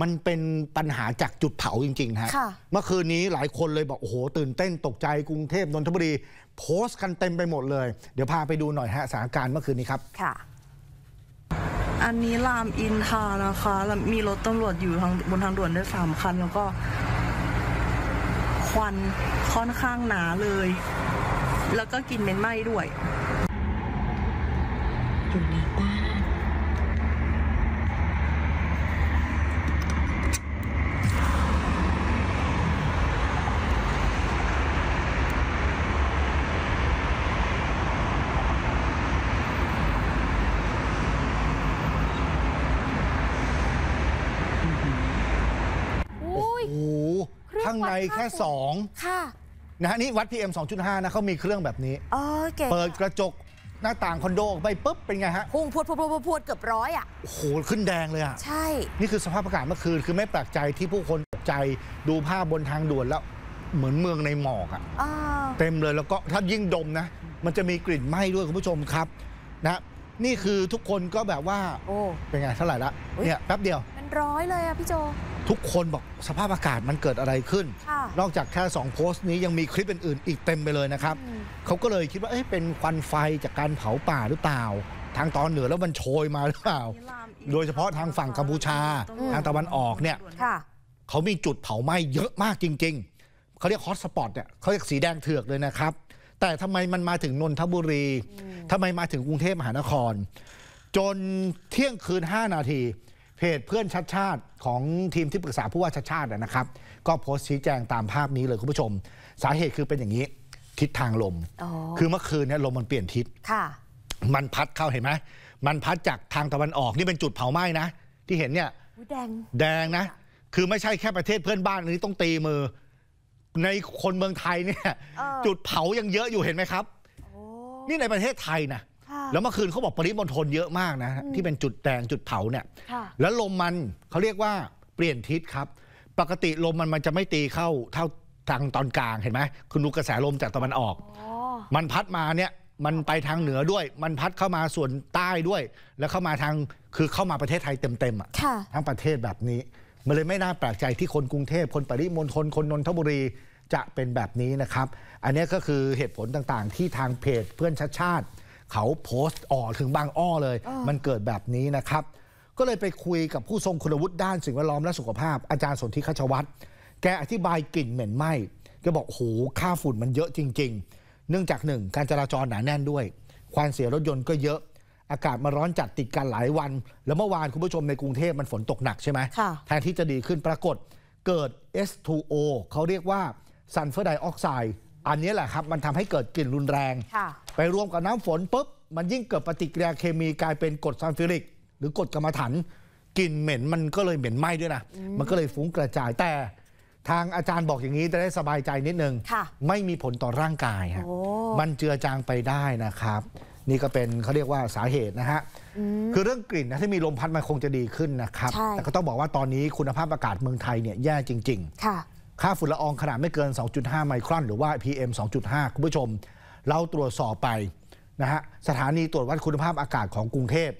มันเป็นปัญหาจากจุดเผาจริงๆฮะ เมื่อคืนนี้หลายคนเลยบอกโอ้โหตื่นเต้นตกใจกรุงเทพนนทบุรี โพสต์กันเต็มไปหมดเลยเดี๋ยวพาไปดูหน่อยฮะสถานการณ์เมื่อคืนนี้ครับ ค่ะ อันนี้รามอินทานะคะแล้วมีรถตำรวจอยู่ทางบนทางด่วนได้สามคันแล้วก็ ควันค่อนข้างหนาเลย แล้วก็กลิ่นเหม็นไหม้ด้วยอยู่ในบ้านข้างในแค่สองค่ะนะฮะนี่วัด PM 2.5 นะเขามีเครื่องแบบนี้ เปิดกระจกหน้าต่างคอนโดออกไปปุ๊บเป็นไงฮะพุ่งพวดพวดพวดพวดเกือบร้อยอ่ะ โอ้โหขึ้นแดงเลยอ่ะ ใช่ นี่คือสภาพอากาศเมื่อคืน คือไม่แปลกใจที่ผู้คนตกใจดูภาพบนทางด่วนแล้วเหมือนเมืองในหมอกอ่ะ เต็มเลยแล้วก็ถ้ายิ่งดมนะ มันจะมีกลิ่นไหม้ด้วยคุณผู้ชมครับนะ นี่คือทุกคนก็แบบว่าเป็นไงเท่าไหร่ละเนี่ยแป๊บเดียวเป็นร้อยเลยอ่ะพี่โจทุกคนบอกสภาพอากาศมันเกิดอะไรขึ้น นอกจากแค่ 2 โพสต์นี้ยังมีคลิปอื่นๆอีกเต็มไปเลยนะครับ เขาก็เลยคิดว่าเอ๊ะเป็นควันไฟจากการเผาป่าหรือเปล่า ทางตอนเหนือแล้วมันโชยมาหรือเปล่า โดยเฉพาะทางฝั่งกัมพูชา ทางตะวันออกเนี่ยเขามีจุดเผาไหม้เยอะมากจริงๆ เขาเรียกฮอตสปอตเนี่ยเขาเรียกสีแดงเถือกเลยนะครับ แต่ทำไมมันมาถึงนนทบุรี ทำไมมาถึงกรุงเทพมหานคร จนเที่ยงคืน5นาทีเพจเพื่อนชัดชาติของทีมที่ปรึกษาผู้ว่าชัดชาตินะครับ ก็โพสต์ชี้แจงตามภาพนี้เลยคุณผู้ชม สาเหตุคือเป็นอย่างนี้ทิศทางลมคือเมื่อคืนเนี่ยลมมันเปลี่ยนทิศมันพัดเข้า เห็นไหม มันพัดจากทางตะวันออกนี่เป็นจุดเผาไหม้นะ ที่เห็นเนี่ยแดง แดงนะ คือไม่ใช่แค่ประเทศเพื่อนบ้านนี้ต้องตีมือ ในคนเมืองไทยเนี่ย จุดเผายังเยอะอยู่เห็นไหมครับนี่ในประเทศไทยนะแล้วเมื่อคืนเขาบอกปริมณฑลเยอะมากนะ ที่เป็นจุดแดงจุดเผาเนี่ยแล้วลมมันเขาเรียกว่าเปลี่ยนทิศครับ ปกติลมมันมันจะไม่ตีเข้าเท่าทางตอนกลางเห็นไหมคุณดูกระแสลมจากตะวันออก มันพัดมาเนี่ยมันไปทางเหนือด้วย มันพัดเข้ามาส่วนใต้ด้วย แล้วเข้ามาทางคือเข้ามาประเทศไทยเต็มๆอ่ะทั้งประเทศแบบนี้มันเลยไม่น่าแปลกใจที่คนกรุงเทพคนปริมณฑลคนนนทบุรีจะเป็นแบบนี้นะครับ อันนี้ก็คือเหตุผลต่างๆ ที่ทางเพจเพื่อนชาติชาติเขาโพสต์อ่อถึงบางอ้อเลย มันเกิดแบบนี้นะครับ ก็เลยไปคุยกับผู้ทรงคุณวุฒิด้านสิ่งแวดล้อมและสุขภาพอาจารย์สนธิคจชวัตร แกอธิบายกลิ่นเหม็นไหม้ก็บอกโหค่าฝุ่นมันเยอะจริงๆ เนื่องจากหนึ่งการจราจรหนาแน่นด้วย ควันเสียรถยนต์ก็เยอะ อากาศมาร้อนจัดติดกันหลายวัน แล้วเมื่อวานคุณผู้ชมในกรุงเทพมันฝนตกหนักใช่ไหมแทนที่จะดีขึ้นปรากฏเกิด S2O เขาเรียกว่าซัลเฟอร์ไดออกไซด์อันนี้แหละครับมันทำให้เกิดกลิ่นรุนแรงไปรวมกับน้ำฝนปุ๊บมันยิ่งเกิดปฏิกิริยาเคมีกลายเป็นกรดซัลฟิริก หรือกรดกรรมถันกลิ่นเหม็นมันก็เลยเหม็นไหม้ด้วยนะมันก็เลยฟุ้งกระจายแต่ทางอาจารย์บอกอย่างนี้จะได้สบายใจนิดนึง ไม่มีผลต่อร่างกายฮะมันเจือจางไปได้นะครับ นี่ก็เป็นเขาเรียกว่าสาเหตุนะฮะคือเรื่องกลิ่นนะถ้ามีลมพัดมันคงจะดีขึ้นนะครับแต่ก็ต้องบอกว่าตอนนี้คุณภาพอากาศเมืองไทยเนี่ยแย่จริง ๆค่าฝุ่นละอองขนาดไม่เกิน 2.5 ไมครอนหรือว่า PM 2.5 คุณผู้ชม เราตรวจสอบไปนะฮะสถานีตรวจวัดคุณภาพอากาศของกรุงเทพ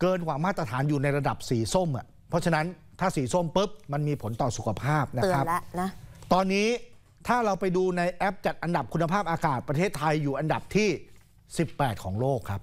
เกินกว่ามาตรฐานอยู่ในระดับสีส้มอ่ะเพราะฉะนั้นถ้าสีส้มปุ๊บ มันมีผลต่อสุขภาพนะครับนะตอนนี้ถ้าเราไปดูในแอปจัดอันดับคุณภาพอากาศประเทศไทยอยู่อันดับที่ 18 ของโลกครับ